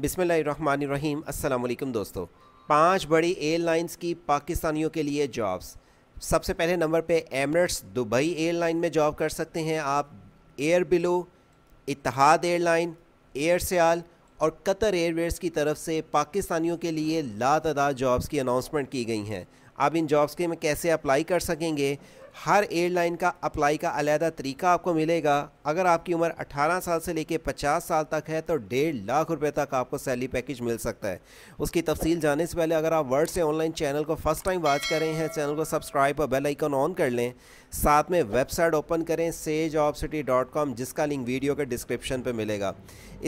बिसमीम अल्लाम दोस्तों पांच बड़ी एयरलाइंस की पाकिस्तानियों के लिए जॉब्स सबसे पहले नंबर पे एमरेट्स दुबई एयरलाइन में जॉब कर सकते हैं आप Airblue Etihad airline Air Sial और कतर एयरवेज की तरफ से पाकिस्तानियों के लिए लातदार जॉब्स की अनाउंसमेंट की गई हैं आप इन जॉब्स के में कैसे अप्लाई कर सकेंगे हर एयरलाइन का अप्लाई का अलहदा तरीका आपको मिलेगा अगर आपकी उम्र 18 साल से लेकर 50 साल तक है तो डेढ़ लाख रुपए तक आपको सैलरी पैकेज मिल सकता है उसकी तफसील जाने से पहले अगर आप वर्ड से ऑनलाइन चैनल को फर्स्ट टाइम वॉच कर रहे हैं चैनल को सब्सक्राइब और बेल आइकन ऑन कर लें साथ में वेबसाइट ओपन करें सेज सिटी डॉट कॉम जिसका लिंक वीडियो के डिस्क्रिप्शन पर मिलेगा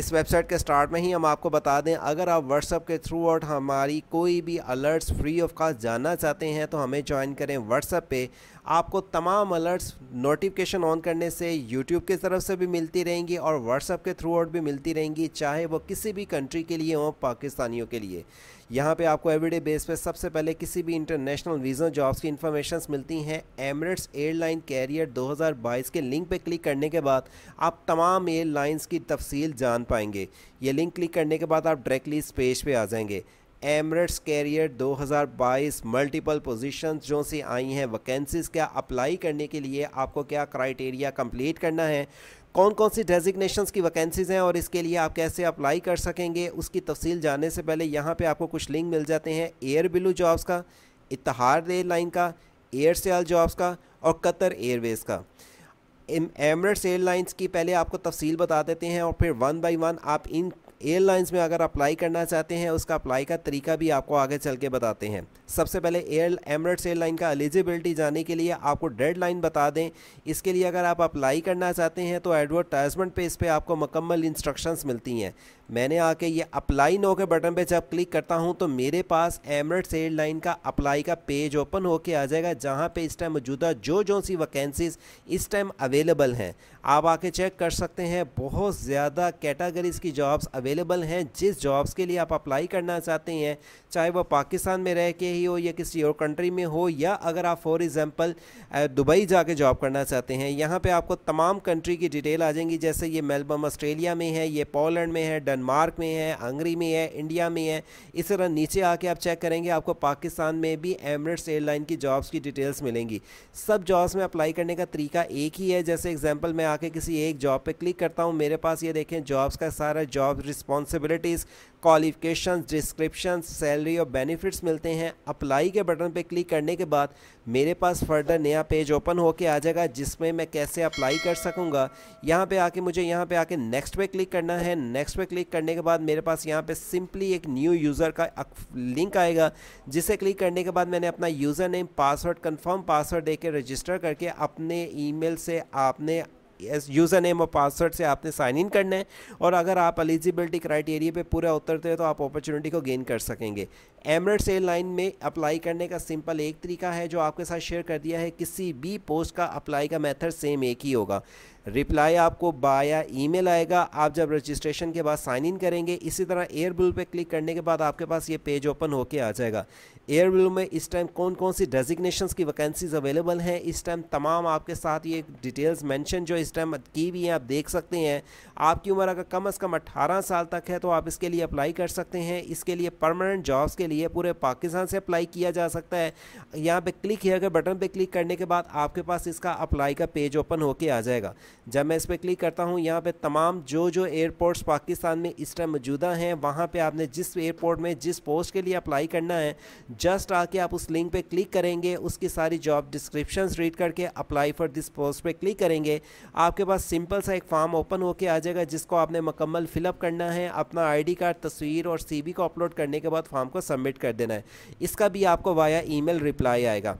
इस वेबसाइट के स्टार्ट में ही हम आपको बता दें अगर आप व्हाट्सअप के थ्रू आउट हमारी कोई भी अलर्ट्स फ्री ऑफ कास्ट जानना चाहते हैं तो हमें ज्वाइन करें व्हाट्सअप पे आपको तमाम अलर्ट्स नोटिफिकेशन ऑन करने से यूट्यूब की तरफ से भी मिलती रहेंगी और व्हाट्सअप के थ्रू आउट भी मिलती रहेंगी चाहे वो किसी भी कंट्री के लिए हों पाकिस्तानियों के लिए यहाँ पे आपको एवरीडे बेस पे सबसे पहले किसी भी इंटरनेशनल वीज़ा जॉब्स की इन्फॉर्मेशन मिलती हैं एमरेट्स एयरलाइन कैरियर 2022 के लिंक पे क्लिक करने के बाद आप तमाम एयरलाइंस की तफसील जान पाएंगे ये लिंक क्लिक करने के बाद आप डायरेक्टली इस पेज पे आ जाएंगे एमरेट्स कैरियर 2022 मल्टीपल पोजीशंस जो से आई हैं वैकेंसीज क्या अप्लाई करने के लिए आपको क्या क्राइटेरिया कंप्लीट करना है कौन कौन सी डेजिग्नेशंस की वैकेंसीज़ हैं और इसके लिए आप कैसे अप्लाई कर सकेंगे उसकी तफसील जानने से पहले यहाँ पे आपको कुछ लिंक मिल जाते हैं एयर बिलू जॉब्स का इतहार एयरलाइन का एयर सेल जॉब्स का और कतर एयरवेज़ का एमरेट्स एयरलाइंस की पहले आपको तफसील बता देते हैं और फिर वन बाय वन आप इन एयरलाइंस में अगर अप्लाई करना चाहते हैं उसका अप्लाई का तरीका भी आपको आगे चल के बताते हैं सबसे पहले एयर एमरेट्स एयरलाइन का एलिजिबिलिटी जाने के लिए आपको डेडलाइन बता दें इसके लिए अगर आप अप्लाई करना चाहते हैं तो एडवर्टाइजमेंट पेज पे आपको मुकम्मल इंस्ट्रक्शंस मिलती हैं मैंने आके ये अप्लाई नो के बटन पे जब क्लिक करता हूँ तो मेरे पास एमरेट्स एयरलाइन का अप्लाई का पेज ओपन होके आ जाएगा जहाँ पे इस टाइम मौजूदा जो जो सी वैकेंसीज इस टाइम अवेलेबल हैं आप आके चेक कर सकते हैं बहुत ज़्यादा कैटागरीज़ की जॉब्स अवेलेबल हैं जिस जॉब्स के लिए आप अप्लाई करना चाहते हैं चाहे वह पाकिस्तान में रह के ही हो या किसी और कंट्री में हो या अगर आप फॉर एग्ज़ाम्पल दुबई कर जॉब करना चाहते हैं यहाँ पर आपको तमाम कंट्री की डिटेल आ जाएंगी जैसे ये मेलबर्न ऑस्ट्रेलिया में है ये पोलैंड में है डन डेनमार्क में है हंगरी में है इंडिया में है इस तरह नीचे आके आप चेक करेंगे आपको पाकिस्तान में भी एमरेट्स एयरलाइन की जॉब्स की डिटेल्स मिलेंगी सब जॉब्स में अप्लाई करने का तरीका एक ही है जैसे एग्जाम्पल मैं आके किसी एक जॉब पर क्लिक करता हूँ मेरे पास ये देखें जॉब्स का सारा job responsibilities qualification description salary और बेनिफिट्स मिलते हैं अप्लाई के बटन पर क्लिक करने के बाद मेरे पास फर्दर नया पेज ओपन होके आ जाएगा जिसमें मैं कैसे अप्लाई कर सकूँगा यहाँ पे आके मुझे यहाँ पे आके नेक्स्ट पे क्लिक करना है नेक्स्ट पे क्लिक क्लिक करने के बाद मेरे पास यहाँ पे सिंपली एक न्यू यूज़र का लिंक आएगा जिसे क्लिक करने के बाद मैंने अपना user name password confirm password देके रजिस्टर करके अपने ईमेल से आपने यूज़र नेम और पासवर्ड से आपने साइन इन करना है और अगर आप एलिजिबिलिटी क्राइटेरिया पे पूरा उतरते हैं तो आप अपॉर्चुनिटी को गेन कर सकेंगे एमरेट्स एयरलाइन में अप्लाई करने का सिंपल एक तरीका है जो आपके साथ शेयर कर दिया है किसी भी पोस्ट का अप्लाई का मेथड सेम एक ही होगा रिप्लाई आपको बाया ईमेल आएगा आप जब रजिस्ट्रेशन के बाद साइन इन करेंगे इसी तरह एयरबुल पे क्लिक करने के बाद आपके पास ये पेज ओपन होके आ जाएगा एयर एयरवेलो में इस टाइम कौन कौन सी डेजिग्नेशंस की वैकेंसीज अवेलेबल हैं इस टाइम तमाम आपके साथ ये डिटेल्स मेंशन जो इस टाइम की हुई हैं आप देख सकते हैं आपकी उम्र अगर कम अज़ कम 18 साल तक है तो आप इसके लिए अप्लाई कर सकते हैं इसके लिए परमानेंट जॉब्स के लिए पूरे पाकिस्तान से अप्लाई किया जा सकता है यहाँ पर क्लिक किया गया बटन पर क्लिक करने के बाद आपके पास इसका अप्लाई का पेज ओपन होकर आ जाएगा जब मैं इस पर क्लिक करता हूँ यहाँ पर तमाम जो जो एयरपोर्ट्स पाकिस्तान में इस टाइम मौजूदा हैं वहाँ पर आपने जिस एयरपोर्ट में जिस पोस्ट के लिए अप्लाई करना है जस्ट आके आप उस लिंक पे क्लिक करेंगे उसकी सारी जॉब डिस्क्रिप्शन रीड करके अप्लाई फॉर दिस पोस्ट पे क्लिक करेंगे आपके पास सिंपल सा एक फॉर्म ओपन होके आ जाएगा जिसको आपने मुकम्मल फिलअप करना है अपना आईडी कार्ड तस्वीर और सीबी को अपलोड करने के बाद फॉर्म को सबमिट कर देना है इसका भी आपको वाया ई रिप्लाई आएगा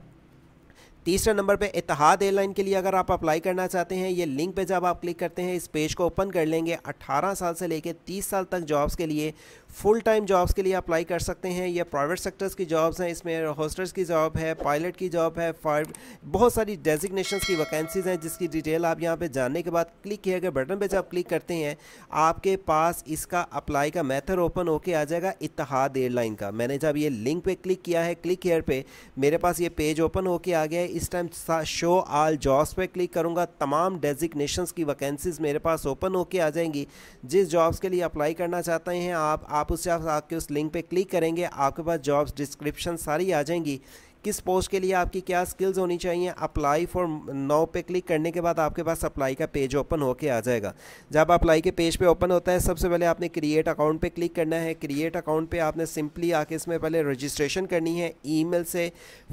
तीसरे नंबर पे इतिहाद एयरलाइन के लिए अगर आप अप्लाई करना चाहते हैं ये लिंक पे जब आप क्लिक करते हैं इस पेज को ओपन कर लेंगे 18 साल से लेकर 30 साल तक जॉब्स के लिए फुल टाइम जॉब्स के लिए अप्लाई कर सकते हैं या प्राइवेट सेक्टर्स की जॉब्स हैं इसमें होस्टर्स की जॉब है पायलट की जॉब है फायर बहुत सारी डेजिग्नेशन की वैकेंसीज़ हैं जिसकी डिटेल आप यहाँ पे जानने के बाद क्लिक किए गए बटन पे जब क्लिक करते हैं आपके पास इसका अप्लाई का मैथड ओपन होके आ जाएगा इतिहाद एयरलाइन का मैंने जब ये लिंक पर क्लिक किया है क्लिक हेयर पर मेरे पास ये पेज ओपन होके आ गया है इस टाइम शो आल जॉब्स पर क्लिक करूँगा तमाम डेजिग्नेशन की वैकेंसीज़ मेरे पास ओपन होके आ जाएंगी जिस जॉब्स के लिए अप्लाई करना चाहते हैं आप आप उससे आपके उस लिंक पे क्लिक करेंगे आपके पास जॉब्स डिस्क्रिप्शन सारी आ जाएंगी किस पोस्ट के लिए आपकी क्या स्किल्स होनी चाहिए अप्लाई फॉर नाउ पे क्लिक करने के बाद आपके पास अप्लाई का पेज ओपन होके आ जाएगा जब अप्लाई के पेज पे ओपन होता है सबसे पहले आपने क्रिएट अकाउंट पे क्लिक करना है क्रिएट अकाउंट पे आपने सिंपली आके इसमें पहले रजिस्ट्रेशन करनी है ईमेल से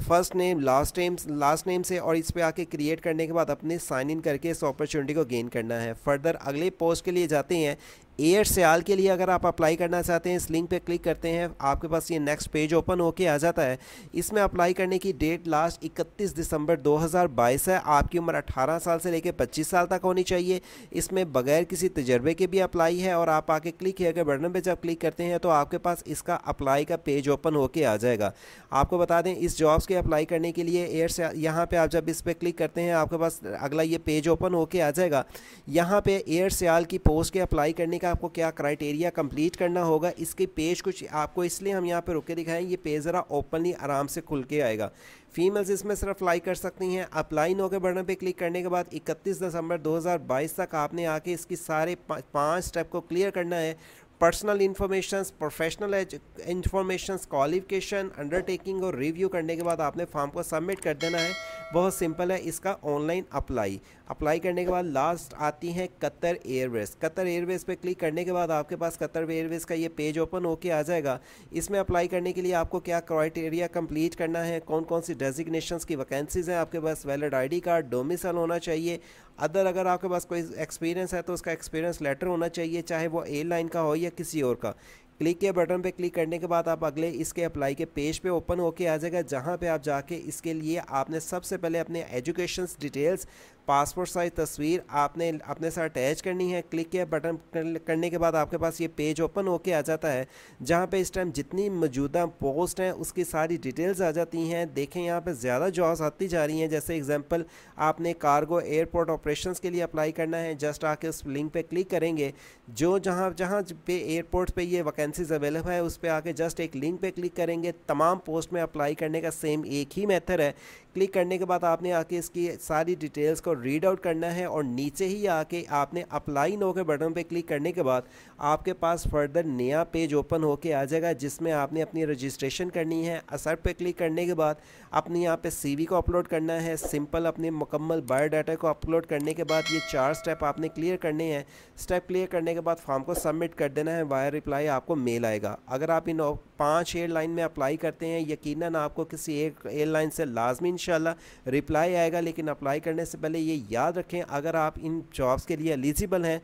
first name last name last name से और इस पर आके क्रिएट करने के बाद अपने साइन इन करके इस अपॉर्चुनिटी को गेन करना है फर्दर अगले पोस्ट के लिए जाते हैं एयर सयाल के लिए अगर आप अप्लाई करना चाहते हैं इस लिंक पे क्लिक करते हैं आपके पास ये नेक्स्ट पेज ओपन होके आ जाता है इसमें अप्लाई करने की डेट लास्ट 31 दिसंबर 2022 है आपकी उम्र 18 साल से लेकर 25 साल तक होनी चाहिए इसमें बगैर किसी तजर्बे के भी अप्लाई है और आप आके क्लिक किया गया बटन पर जब क्लिक करते हैं तो आपके पास इसका अप्लाई का पेज ओपन होके आ जाएगा आपको बता दें इस जॉब्स के अप्लाई करने के लिए एयर से यहाँ पर आप जब इस पर क्लिक करते हैं आपके पास अगला ये पेज ओपन होके आ जाएगा यहाँ पर एयर सयाल की पोस्ट के अप्लाई करने का आपको क्या क्राइटेरिया कंप्लीट करना होगा इसके पेज कुछ आपको इसलिए हम यहाँ पर रुके दिखाएं ये पेज ज़रा ओपनली आराम से खुल के आएगा फीमेल्स इसमें सिर्फ अप्लाई कर सकती हैं अप्लाई नो के बटन पे क्लिक करने के बाद 31 दिसंबर 2022 तक आपने आके इसकी सारे पांच पाँच स्टेप को क्लियर करना है personal information professional information qualification undertaking और रिव्यू करने के बाद आपने फॉर्म को सबमिट कर देना है बहुत सिंपल है इसका ऑनलाइन अप्लाई अप्लाई करने के बाद लास्ट आती है कतर एयरवेज कतर एयरवेज पे क्लिक करने के बाद आपके पास कतर एयरवेज का ये पेज ओपन होके आ जाएगा इसमें अप्लाई करने के लिए आपको क्या क्राइटेरिया कंप्लीट करना है कौन कौन सी डेजिग्नेशंस की वैकेंसीज़ हैं आपके पास वैलिड आईडी कार्ड डोमिसल होना चाहिए अदर अगर आपके पास कोई एक्सपीरियंस है तो उसका एक्सपीरियंस लेटर होना चाहिए चाहे वो एयरलाइन का हो या किसी और का क्लिक के बटन पे क्लिक करने के बाद आप अगले इसके अप्लाई के पेज पे ओपन होके आ जाएगा जहाँ पे आप जाके इसके लिए आपने सबसे पहले अपने एजुकेशन डिटेल्स पासपोर्ट साइज तस्वीर आपने अपने साथ अटैच करनी है क्लिक किया बटन करने के बाद आपके पास ये पेज ओपन होके आ जाता है जहाँ पे इस टाइम जितनी मौजूदा पोस्ट हैं उसकी सारी डिटेल्स आ जाती हैं देखें यहाँ पे ज़्यादा जॉब्स आती जा रही हैं जैसे एग्जांपल आपने कार्गो एयरपोर्ट ऑपरेशन के लिए अप्लाई करना है जस्ट आके उस लिंक पर क्लिक करेंगे जो जहाँ जहाँ पे एयरपोर्ट पर ये वैकेंसीज अवेलेबल है उस पर आके जस्ट एक लिंक पर क्लिक करेंगे तमाम पोस्ट में अप्लाई करने का सेम एक ही मेथड है क्लिक करने के बाद आपने आके इसकी सारी डिटेल्स को रीड आउट करना है और नीचे ही आके आपने अप्लाई नो के बटन पर क्लिक करने के बाद आपके पास फर्दर नया पेज ओपन होके आ जाएगा जिसमें आपने अपनी रजिस्ट्रेशन करनी है असर पर क्लिक करने के बाद अपने यहाँ पे सी को अपलोड करना है सिंपल अपने मुकम्मल बायोडाटा को अपलोड करने के बाद ये चार स्टेप आपने क्लियर करने हैं स्टेप क्लियर करने के बाद फॉर्म को सबमिट कर देना है वायर रिप्लाई आपको मेल आएगा अगर आप इन पाँच एयरलाइन में अप्लाई करते हैं यकीन आपको किसी एक एयरलाइन से लाजमी इनशाला रिप्लाई आएगा लेकिन अप्लाई करने से पहले ये याद रखें अगर आप इन जॉब्स के लिए एलिजिबल हैं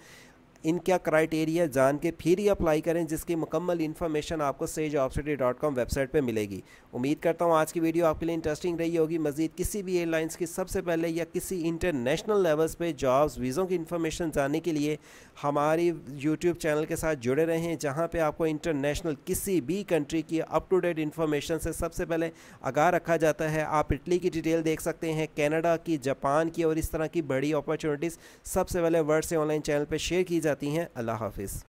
इनका क्राइटेरिया जान के फिर ही अप्लाई करें जिसकी मुकम्मल इन्फॉर्मेशन आपको सेज वेबसाइट पर मिलेगी उम्मीद करता हूँ आज की वीडियो आपके लिए इंटरेस्टिंग रही होगी मजीद किसी भी एयरलाइंस की सबसे पहले या किसी इंटरनेशनल लेवल्स पर जॉब्स वीज़ों की इन्फॉर्मेशन जानने के लिए हमारी यूट्यूब चैनल के साथ जुड़े रहें जहाँ पर आपको इंटरनेशनल किसी भी कंट्री की अप टू डेट इन्फॉर्मेशन से सबसे पहले आगा रखा जाता है आप इटली की डिटेल देख सकते हैं कैनेडा की जापान की और इस तरह की बड़ी अपॉर्चुनिटीज़ सबसे पहले वर्ड से ऑनलाइन चैनल पर शेयर की जाती जाती हैं अल्लाह हाफिज़